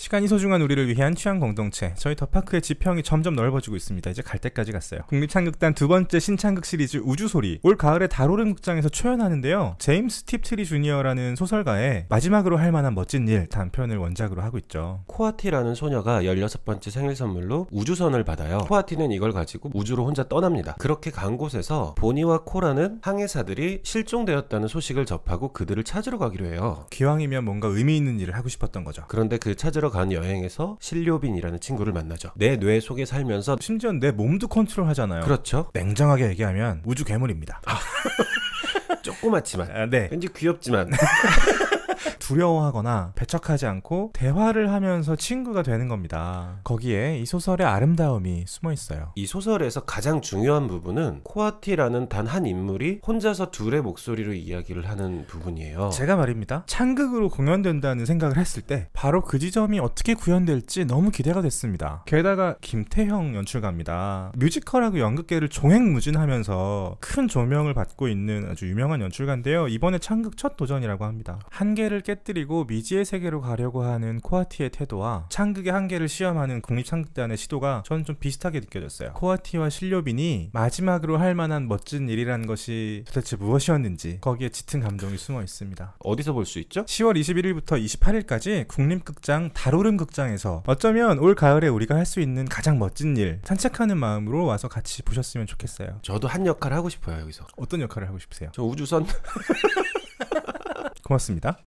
시간이 소중한 우리를 위한 취향 공동체 저희 더파크의 지평이 점점 넓어지고 있습니다 이제 갈 때까지 갔어요 국립창극단 두 번째 신창극 시리즈 우주소리 올 가을에 다로른 극장에서 초연하는데요 제임스 팁트리 주니어라는 소설가의 마지막으로 할 만한 멋진 일 단편을 원작으로 하고 있죠 코아티라는 소녀가 16번째 생일 선물로 우주선을 받아요 코아티는 이걸 가지고 우주로 혼자 떠납니다 그렇게 간 곳에서 보니와 코라는 항해사들이 실종되었다는 소식을 접하고 그들을 찾으러 가기로 해요 기왕이면 뭔가 의미 있는 일을 하고 싶었던 거죠 그런데 그 찾으러 간 여행에서 실료빈이라는 친구를 만나죠. 내 뇌 속에 살면서 심지어 내 몸도 컨트롤하잖아요. 그렇죠. 냉정하게 얘기하면 우주 괴물입니다. 아. 조그맣지만 아, 네. 왠지 귀엽지만 두려워하거나 배척하지 않고 대화를 하면서 친구가 되는 겁니다. 거기에 이 소설의 아름다움이 숨어 있어요. 이 소설에서 가장 중요한 부분은 코아티라는 단 한 인물이 혼자서 둘의 목소리로 이야기를 하는 부분이에요. 제가 말입니다. 창극으로 공연된다는 생각을 했을 때 바로 그 지점이 어떻게 구현될지 너무 기대가 됐습니다. 게다가 김태형 연출가입니다. 뮤지컬하고 연극계를 종횡무진하면서 큰 조명을 받고 있는 아주 유명한 연출가인데요. 이번에 창극 첫 도전이라고 합니다. 한계 한계를 깨뜨리고 미지의 세계로 가려고 하는 코아티의 태도와 창극의 한계를 시험하는 국립창극단의 시도가 저는 좀 비슷하게 느껴졌어요. 코아티와 실료빈이 마지막으로 할 만한 멋진 일이라는 것이 도대체 무엇이었는지 거기에 짙은 감동이 숨어 있습니다. 어디서 볼 수 있죠? 10월 21일부터 28일까지 국립극장 다로름 극장에서 어쩌면 올 가을에 우리가 할 수 있는 가장 멋진 일 산책하는 마음으로 와서 같이 보셨으면 좋겠어요. 저도 한 역할 을 하고 싶어요 여기서. 어떤 역할을 하고 싶으세요? 저 우주선. 고맙습니다.